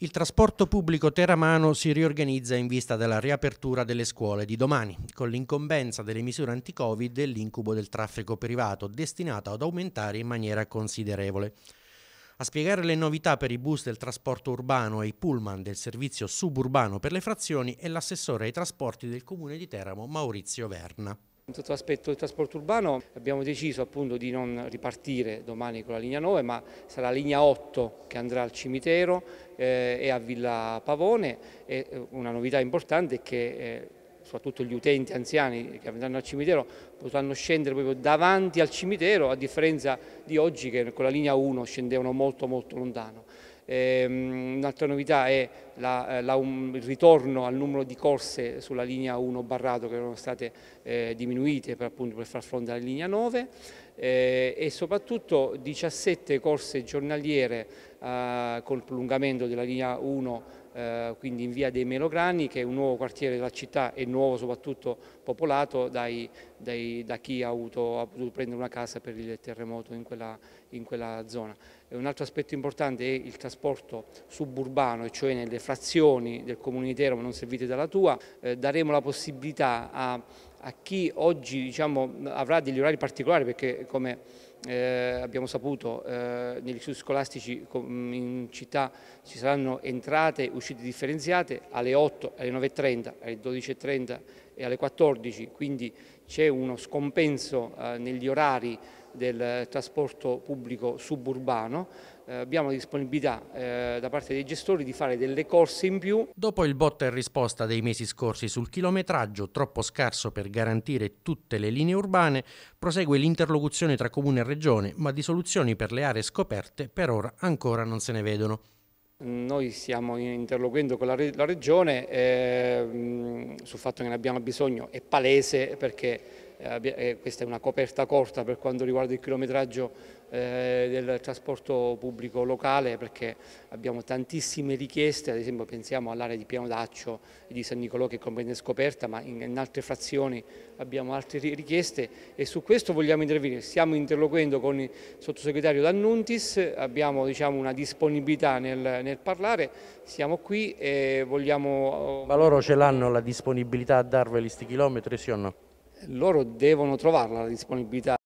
Il trasporto pubblico teramano si riorganizza in vista della riapertura delle scuole di domani, con l'incombenza delle misure anti-Covid e l'incubo del traffico privato, destinato ad aumentare in maniera considerevole. A spiegare le novità per i bus del trasporto urbano e i pullman del servizio suburbano per le frazioni è l'assessore ai trasporti del comune di Teramo Maurizio Verna. Sotto l'aspetto del trasporto urbano abbiamo deciso appunto di non ripartire domani con la linea 9 ma sarà la linea 8 che andrà al cimitero eh, e a Villa Pavone e eh, una novità importante è che eh, soprattutto gli utenti anziani che andranno al cimitero potranno scendere proprio davanti al cimitero a differenza di oggi che con la linea 1 scendevano molto molto lontano. Ehm, un'altra novità è la, eh, la, un, um, il ritorno al numero di corse sulla linea 1 barrato che erano state eh, diminuite per, appunto, per far fronte alla linea 9 eh, e soprattutto 17 corse giornaliere eh, col prolungamento della linea 1 eh, quindi in via dei Melograni che è un nuovo quartiere della città e nuovo soprattutto popolato dai, dai, da chi ha, avuto, ha, potuto prendere una casa per il terremoto in quella, in quella zona. un altro aspetto importante è il trasporto suburbano, cioè nelle frazioni del comune di Teramo non servite dalla tua, eh, daremo la possibilità a a chi oggi diciamo, avrà degli orari particolari perché come eh, abbiamo saputo eh, negli studi scolastici in città ci saranno entrate e uscite differenziate alle 8, alle 9.30, alle 12.30 e alle 14, quindi c'è uno scompenso eh, negli orari del trasporto pubblico suburbano, eh, abbiamo la disponibilità eh, da parte dei gestori di fare delle corse in più. Dopo il botto e risposta dei mesi scorsi sul chilometraggio, troppo scarso per garantire tutte le linee urbane, prosegue l'interlocuzione tra Comune e Regione regione, ma di soluzioni per le aree scoperte per ora ancora non se ne vedono. Noi stiamo interloquendo con la, regione eh, sul fatto che ne abbiamo bisogno, è palese perché eh, eh, questa è una coperta corta per quanto riguarda il chilometraggio eh, del trasporto pubblico locale perché abbiamo tantissime richieste, ad esempio pensiamo all'area di Pianodaccio e di San Nicolò che comprende scoperta, ma in, in altre frazioni abbiamo altre richieste e su questo vogliamo intervenire. Stiamo interloquendo con il sottosegretario D'Annuntis, abbiamo diciamo, una disponibilità nel, nel, parlare, siamo qui e vogliamo... Oh, ma loro ce l'hanno la disponibilità a darveli sti chilometri, sì o no? loro devono trovarla la disponibilità